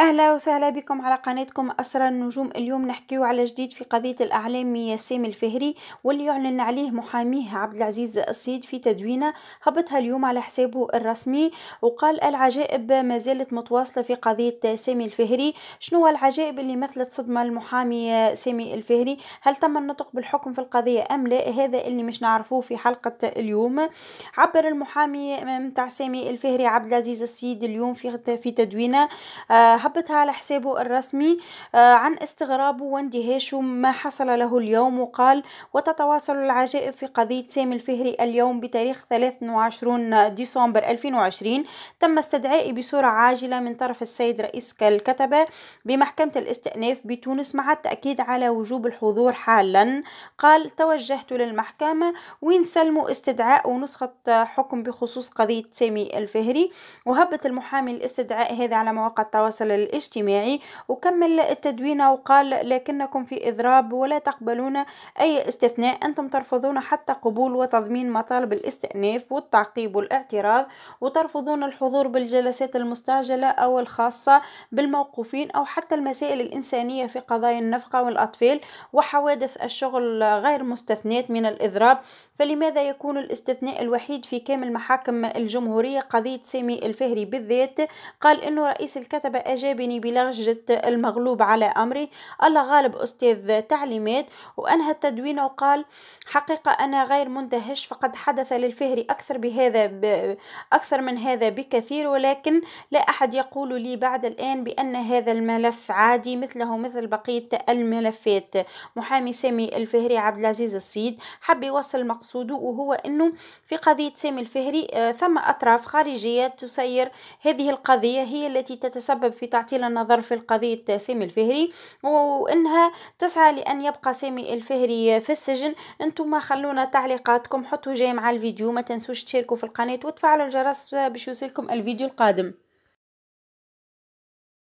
اهلا وسهلا بكم على قناتكم اسرى النجوم اليوم نحكيو على جديد في قضيه الاعلامي ياسين الفهري واللي يعلن عليه محاميه عبد العزيز السيد في تدوينه هبطها اليوم على حسابه الرسمي وقال العجائب ما زالت متواصله في قضيه سامي الفهري شنو العجائب اللي مثلت صدمه المحامي سامي الفهري هل تم النطق بالحكم في القضيه ام لا هذا اللي مش نعرفوه في حلقه اليوم عبر المحامي نتاع سامي الفهري عبد العزيز السيد اليوم في في تدوينه آه، حبتها على حسابه الرسمي آه، عن استغرابه واندهاشه ما حصل له اليوم وقال وتتواصل العجائب في قضية سامي الفهري اليوم بتاريخ 23 ديسمبر 2020 تم استدعائي بصورة عاجلة من طرف السيد رئيس الكتبة بمحكمة الاستئناف بتونس مع التأكيد على وجوب الحضور حالا قال توجهت للمحكمة وين سلموا استدعاء ونسخة حكم بخصوص قضية سامي الفهري وهبت المحامي الاستدعاء هذا على مواقع التواصل الاجتماعي وكمل التدوين وقال لكنكم في إضراب ولا تقبلون أي استثناء أنتم ترفضون حتى قبول وتضمين مطالب الاستئناف والتعقيب والاعتراض وترفضون الحضور بالجلسات المستعجلة أو الخاصة بالموقوفين أو حتى المسائل الإنسانية في قضايا النفقة والأطفال وحوادث الشغل غير مستثنات من الإضراب فلماذا يكون الاستثناء الوحيد في كامل محاكم الجمهورية قضية سامي الفهري بالذات قال أنه رئيس الكتبة أجاب أجابني بلهجة المغلوب على أمري الله غالب أستاذ تعليمات وأنهى التدوين وقال حقيقة أنا غير مندهش فقد حدث للفهري أكثر بهذا ب... أكثر من هذا بكثير ولكن لا أحد يقول لي بعد الآن بأن هذا الملف عادي مثله مثل بقية الملفات محامي سامي الفهري عبد العزيز السيد حب يوصل مقصوده وهو أنه في قضية سامي الفهري آه، ثم أطراف خارجية تسير هذه القضية هي التي تتسبب في تعطيل النظر في قضية سامي الفهري وأنها تسعى لأن يبقى سامي الفهري في السجن أنتم خلونا تعليقاتكم حطوا جاي مع الفيديو ما تنسوش تشاركوا في القناة وتفعلوا الجرس باش يوصلكم الفيديو القادم